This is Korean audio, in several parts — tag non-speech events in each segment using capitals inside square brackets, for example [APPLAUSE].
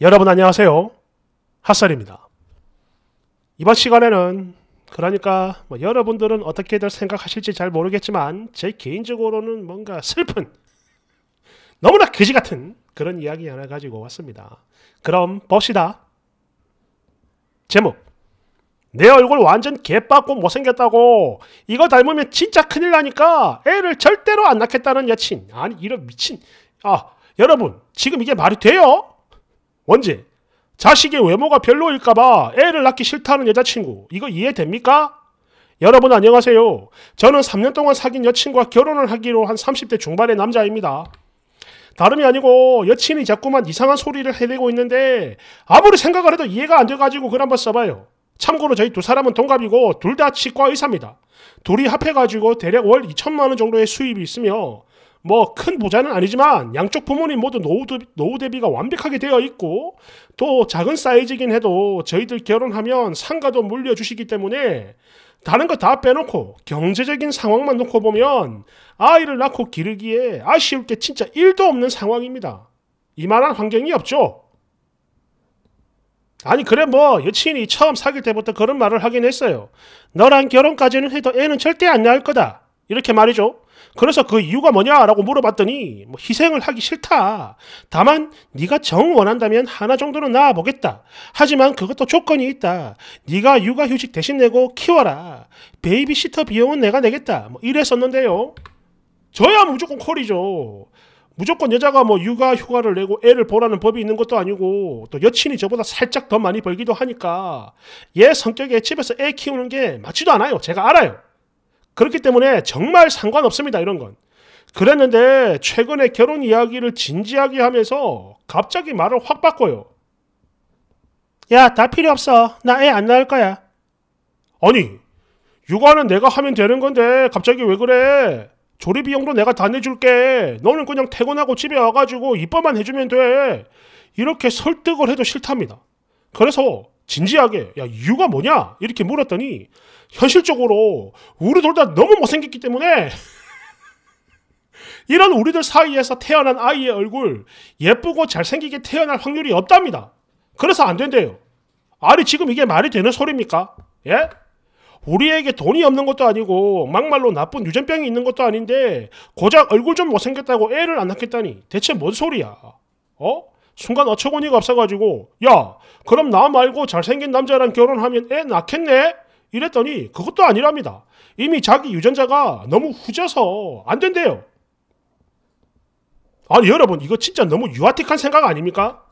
여러분 안녕하세요. 핫설입니다. 이번 시간에는 그러니까 뭐 여러분들은 어떻게들 생각하실지 잘 모르겠지만 제 개인적으로는 뭔가 슬픈 너무나 그지 같은 그런 이야기 하나 가지고 왔습니다. 그럼 봅시다. 제목 내 얼굴 완전 개빠고 못생겼다고 이거 닮으면 진짜 큰일 나니까 애를 절대로 안 낳겠다는 여친 아니 이런 미친 아 여러분 지금 이게 말이 돼요? 원제 자식의 외모가 별로일까봐 애를 낳기 싫다는 여자친구 이거 이해됩니까? 여러분 안녕하세요. 저는 3년 동안 사귄 여친과 결혼을 하기로 한 30대 중반의 남자입니다. 다름이 아니고 여친이 자꾸만 이상한 소리를 해내고 있는데 아무리 생각을 해도 이해가 안 돼가지고 글 한번 써봐요. 참고로 저희 두 사람은 동갑이고 둘 다 치과 의사입니다. 둘이 합해가지고 대략 월 2천만 원 정도의 수입이 있으며 뭐큰 부자는 아니지만 양쪽 부모님 모두 노후, 노후 대비가 완벽하게 되어 있고 또 작은 사이즈긴 해도 저희들 결혼하면 상가도 물려주시기 때문에 다른 거 다 빼놓고 경제적인 상황만 놓고 보면 아이를 낳고 기르기에 아쉬울 게 진짜 1도 없는 상황입니다. 이만한 환경이 없죠. 아니 그래 뭐 여친이 처음 사귈 때부터 그런 말을 하긴 했어요. 너랑 결혼까지는 해도 애는 절대 안 낳을 거다. 이렇게 말이죠. 그래서 그 이유가 뭐냐라고 물어봤더니 뭐 희생을 하기 싫다. 다만 네가 정 원한다면 하나 정도는 낳아보겠다. 하지만 그것도 조건이 있다. 네가 육아휴직 대신 내고 키워라. 베이비시터 비용은 내가 내겠다. 뭐 이랬었는데요. 저야 무조건 콜이죠. 무조건 여자가 뭐 육아 휴가를 내고 애를 보라는 법이 있는 것도 아니고 또 여친이 저보다 살짝 더 많이 벌기도 하니까 얘 성격에 집에서 애 키우는 게 맞지도 않아요. 제가 알아요. 그렇기 때문에 정말 상관없습니다. 이런 건. 그랬는데 최근에 결혼 이야기를 진지하게 하면서 갑자기 말을 확 바꿔요. 야, 다 필요 없어. 나 애 안 낳을 거야. 아니, 육아는 내가 하면 되는 건데 갑자기 왜 그래? 조리 비용도 내가 다 내줄게. 너는 그냥 퇴근하고 집에 와가지고 이뻐만 해주면 돼. 이렇게 설득을 해도 싫답니다. 그래서 진지하게 야 이유가 뭐냐 이렇게 물었더니 현실적으로 우리 둘 다 너무 못생겼기 때문에 [LAUGHS] 이런 우리들 사이에서 태어난 아이의 얼굴 예쁘고 잘생기게 태어날 확률이 없답니다. 그래서 안 된대요. 아니 지금 이게 말이 되는 소리입니까? 예? 우리에게 돈이 없는 것도 아니고 막말로 나쁜 유전병이 있는 것도 아닌데 고작 얼굴 좀 못생겼다고 애를 안 낳겠다니 대체 뭔 소리야? 어? 순간 어처구니가 없어가지고 야 그럼 나 말고 잘생긴 남자랑 결혼하면 애 낳겠네? 이랬더니 그것도 아니랍니다. 이미 자기 유전자가 너무 후져서 안 된대요. 아니 여러분 이거 진짜 너무 유아틱한 생각 아닙니까?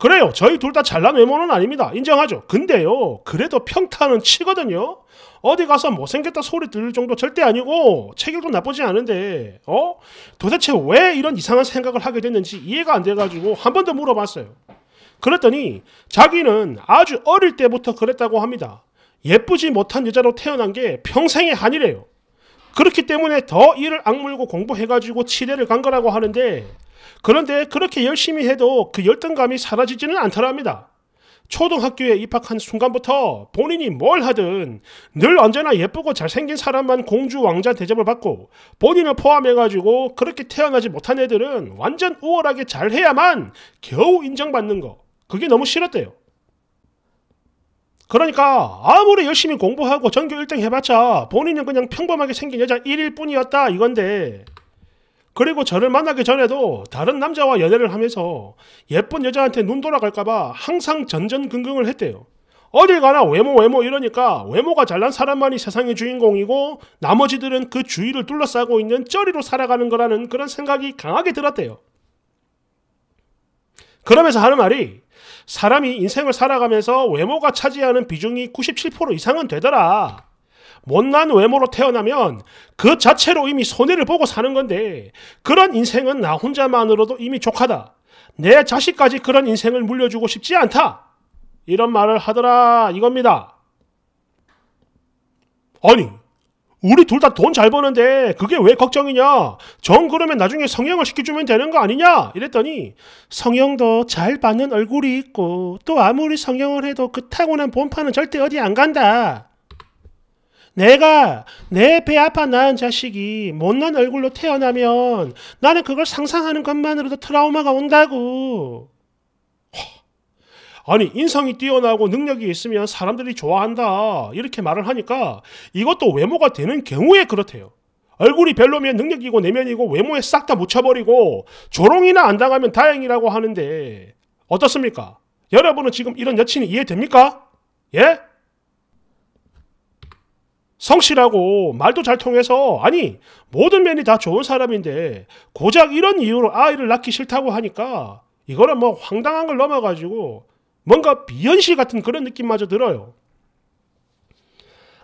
그래요. 저희 둘 다 잘난 외모는 아닙니다. 인정하죠. 근데요. 그래도 평타는 치거든요. 어디 가서 못생겼다 소리 들을 정도 절대 아니고 체격도 나쁘지 않은데 어? 도대체 왜 이런 이상한 생각을 하게 됐는지 이해가 안 돼가지고 한 번 더 물어봤어요. 그랬더니 자기는 아주 어릴 때부터 그랬다고 합니다. 예쁘지 못한 여자로 태어난 게 평생의 한이래요. 그렇기 때문에 더 일을 악물고 공부해가지고 치대를 간 거라고 하는데 그런데 그렇게 열심히 해도 그 열등감이 사라지지는 않더랍니다. 초등학교에 입학한 순간부터 본인이 뭘 하든 늘 언제나 예쁘고 잘생긴 사람만 공주 왕자 대접을 받고 본인을 포함해가지고 그렇게 태어나지 못한 애들은 완전 우월하게 잘해야만 겨우 인정받는 거. 그게 너무 싫었대요. 그러니까 아무리 열심히 공부하고 전교 1등 해봤자 본인은 그냥 평범하게 생긴 여자 1일 뿐이었다 이건데 그리고 저를 만나기 전에도 다른 남자와 연애를 하면서 예쁜 여자한테 눈 돌아갈까봐 항상 전전긍긍을 했대요. 어딜 가나 외모 외모 이러니까 외모가 잘난 사람만이 세상의 주인공이고 나머지들은 그 주위를 둘러싸고 있는 쩌리로 살아가는 거라는 그런 생각이 강하게 들었대요. 그러면서 하는 말이 사람이 인생을 살아가면서 외모가 차지하는 비중이 97% 이상은 되더라. 못난 외모로 태어나면 그 자체로 이미 손해를 보고 사는 건데 그런 인생은 나 혼자만으로도 이미 족하다. 내 자식까지 그런 인생을 물려주고 싶지 않다. 이런 말을 하더라 이겁니다. 아니 우리 둘 다 돈 잘 버는데 그게 왜 걱정이냐? 정 그러면 나중에 성형을 시켜주면 되는 거 아니냐? 이랬더니 성형도 잘 받는 얼굴이 있고 또 아무리 성형을 해도 그 타고난 본판은 절대 어디 안 간다. 내가 내 배 아파 낳은 자식이 못난 얼굴로 태어나면 나는 그걸 상상하는 것만으로도 트라우마가 온다고. 아니 인성이 뛰어나고 능력이 있으면 사람들이 좋아한다 이렇게 말을 하니까 이것도 외모가 되는 경우에 그렇대요. 얼굴이 별로면 능력이고 내면이고 외모에 싹 다 묻혀버리고 조롱이나 안 당하면 다행이라고 하는데 어떻습니까? 여러분은 지금 이런 여친이 이해됩니까? 예? 성실하고 말도 잘 통해서 아니 모든 면이 다 좋은 사람인데 고작 이런 이유로 아이를 낳기 싫다고 하니까 이거는 뭐 황당한 걸 넘어가지고 뭔가 비현실 같은 그런 느낌마저 들어요.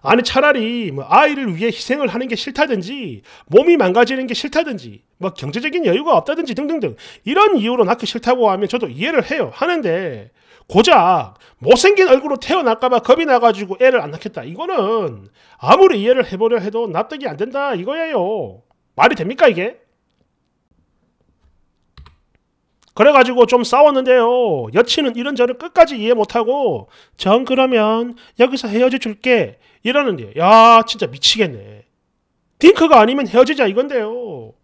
아니 차라리 뭐 아이를 위해 희생을 하는 게 싫다든지 몸이 망가지는 게 싫다든지 뭐 경제적인 여유가 없다든지 등등등 이런 이유로 낳기 싫다고 하면 저도 이해를 해요. 하는데 고작 못생긴 얼굴로 태어날까봐 겁이 나가지고 애를 안 낳겠다. 이거는 아무리 이해를 해보려 해도 납득이 안 된다. 이거예요. 말이 됩니까, 이게? 그래가지고 좀 싸웠는데요. 여친은 이런 저를 끝까지 이해 못하고 전 그러면 여기서 헤어져 줄게 이러는데 야 진짜 미치겠네. 딩크가 아니면 헤어지자 이건데요.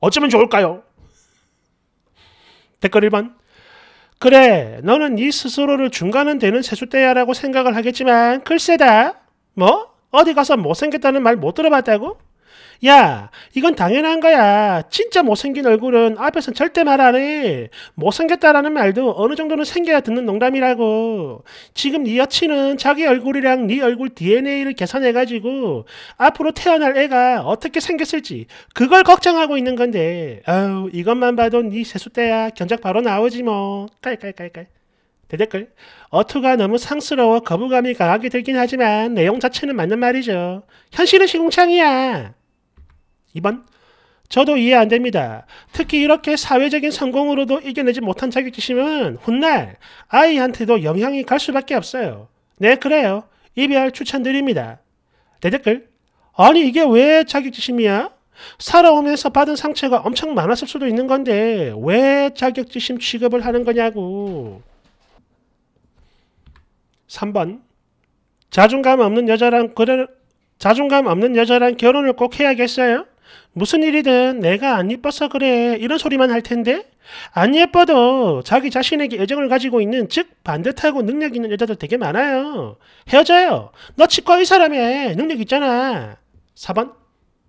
어쩌면 좋을까요? 댓글 1번 그래, 너는 이 네 스스로를 중간은 되는 세숫대야라고 생각을 하겠지만, 글쎄다. 뭐? 어디 가서 못생겼다는 말 못 들어봤다고? 야, 이건 당연한 거야. 진짜 못생긴 얼굴은 앞에선 절대 말 안 해. 못생겼다라는 말도 어느 정도는 생겨야 듣는 농담이라고. 지금 네 여친은 자기 얼굴이랑 네 얼굴 DNA를 계산해가지고 앞으로 태어날 애가 어떻게 생겼을지 그걸 걱정하고 있는 건데. 아우, 이것만 봐도 네세수대야 견적 바로 나오지 뭐. 깔깔깔깔. 대댓글 어투가 너무 상스러워 거부감이 강하게 들긴 하지만 내용 자체는 맞는 말이죠. 현실은 시궁창이야. 2번 저도 이해 안 됩니다. 특히 이렇게 사회적인 성공으로도 이겨내지 못한 자격지심은 훗날 아이한테도 영향이 갈 수밖에 없어요. 네, 그래요. 이별 추천드립니다. 내 댓글. 아니, 이게 왜 자격지심이야? 살아오면서 받은 상처가 엄청 많았을 수도 있는 건데, 왜 자격지심 취급을 하는 거냐고. 3번. 자존감 없는 여자랑, 그래, 자존감 없는 여자랑 결혼을 꼭 해야겠어요? 무슨 일이든 내가 안 예뻐서 그래 이런 소리만 할 텐데 안 예뻐도 자기 자신에게 애정을 가지고 있는 즉 반듯하고 능력 있는 여자들 되게 많아요. 헤어져요. 너 치과 의사라며 능력 있잖아. 4번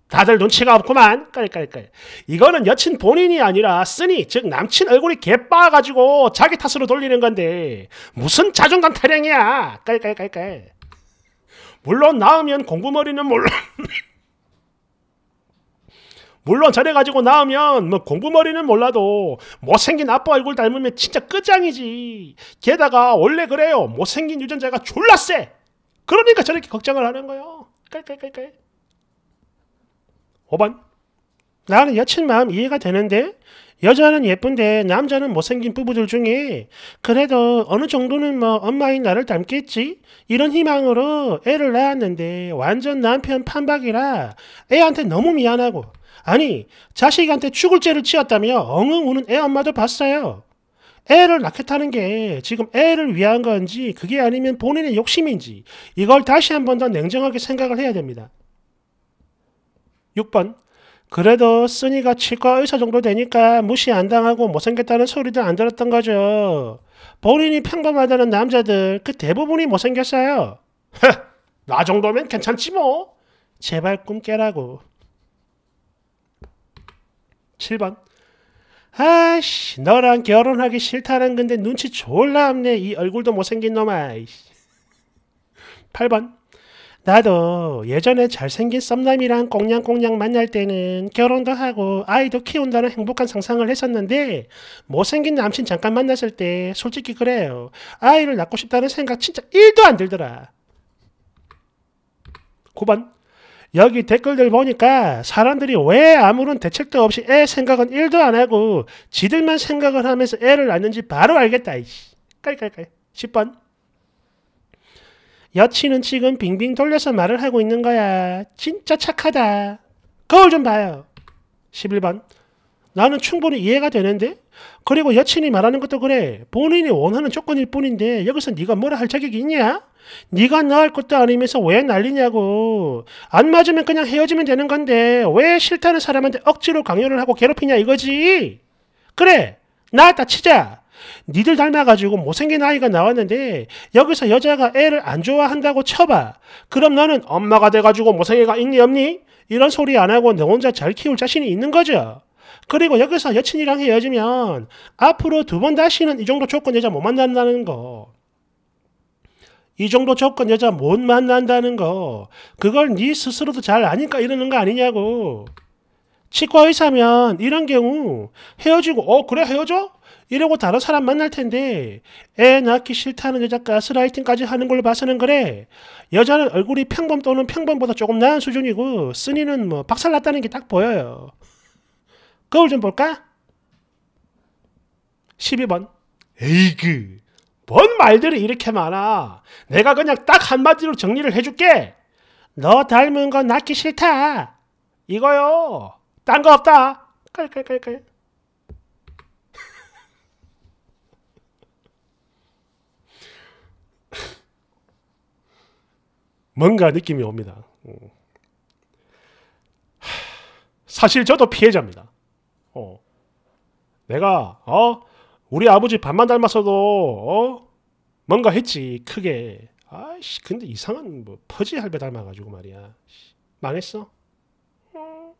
다들 눈치가 없구만. 깔깔깔. 이거는 여친 본인이 아니라 쓰니 즉 남친 얼굴이 개빠가지고 자기 탓으로 돌리는 건데 무슨 자존감 타령이야. 깔깔깔깔. 물론 나으면 공부머리는 물론 [LAUGHS] 물론 저래 가지고 나오면 뭐 공부머리는 몰라도 못생긴 아빠 얼굴 닮으면 진짜 끝장이지. 게다가 원래 그래요. 못생긴 유전자가 졸라 쎄. 그러니까 저렇게 걱정을 하는 거예요. 깔깔깔깔. 5번. 나는 여친 마음 이해가 되는데 여자는 예쁜데 남자는 못생긴 부부들 중에 그래도 어느 정도는 뭐 엄마인 나를 닮겠지 이런 희망으로 애를 낳았는데 완전 남편 판박이라 애한테 너무 미안하고 아니, 자식한테 죽을 죄를 지었다며 엉엉 우는 애 엄마도 봤어요. 애를 낳겠다는 게 지금 애를 위한 건지 그게 아니면 본인의 욕심인지 이걸 다시 한 번 더 냉정하게 생각을 해야 됩니다. 6번. 그래도 쓰니가 치과 의사 정도 되니까 무시 안 당하고 못생겼다는 소리도 안 들었던 거죠. 본인이 평범하다는 남자들 그 대부분이 못생겼어요. [LAUGHS] 나 정도면 괜찮지 뭐. 제발 꿈 깨라고. 7번 아씨 너랑 결혼하기 싫다는 건데 눈치 졸라 없네 이 얼굴도 못생긴 놈아 8번 나도 예전에 잘생긴 썸남이랑 꽁냥꽁냥 만날 때는 결혼도 하고 아이도 키운다는 행복한 상상을 했었는데 못생긴 남친 잠깐 만났을 때 솔직히 그래요. 아이를 낳고 싶다는 생각 진짜 1도 안 들더라. 9번 여기 댓글들 보니까 사람들이 왜 아무런 대책도 없이 애 생각은 1도 안 하고 지들만 생각을 하면서 애를 낳는지 바로 알겠다. 이씨. 깔깔깔. 10번. 여친은 지금 빙빙 돌려서 말을 하고 있는 거야. 진짜 착하다. 거울 좀 봐요. 11번. 나는 충분히 이해가 되는데 그리고 여친이 말하는 것도 그래 본인이 원하는 조건일 뿐인데 여기서 네가 뭐라 할 자격이 있냐? 네가 나을 것도 아니면서 왜 난리냐고 안 맞으면 그냥 헤어지면 되는 건데 왜 싫다는 사람한테 억지로 강요를 하고 괴롭히냐 이거지 그래 나왔다 치자 니들 닮아가지고 못생긴 아이가 나왔는데 여기서 여자가 애를 안 좋아한다고 쳐봐 그럼 너는 엄마가 돼가지고 못생긴 애가 있니 없니? 이런 소리 안 하고 너 혼자 잘 키울 자신이 있는 거죠 그리고 여기서 여친이랑 헤어지면 앞으로 두 번 다시는 이 정도 조건 여자 못 만난다는 거. 이 정도 조건 여자 못 만난다는 거. 그걸 네 스스로도 잘 아니까 이러는 거 아니냐고. 치과 의사면 이런 경우 헤어지고 어 그래 헤어져? 이러고 다른 사람 만날 텐데 애 낳기 싫다는 여자 가스라이팅까지 하는 걸로 봐서는 그래 여자는 얼굴이 평범 또는 평범보다 조금 나은 수준이고 쓰니는 뭐 박살났다는 게 딱 보여요. 거울 좀 볼까? 12번. 에이그, 뭔 말들이 이렇게 많아. 내가 그냥 딱 한마디로 정리를 해줄게. 너 닮은 건 낳기 싫다. 이거요. 딴 거 없다. 깔깔깔깔. [LAUGHS] 뭔가 느낌이 옵니다. 음. 사실 저도 피해자입니다. 어. 내가 어 우리 아버지 밥만 닮았어도 어 뭔가 했지 크게 아씨 근데 이상한 뭐 퍼지 할배 닮아가지고 말이야 망했어. 음.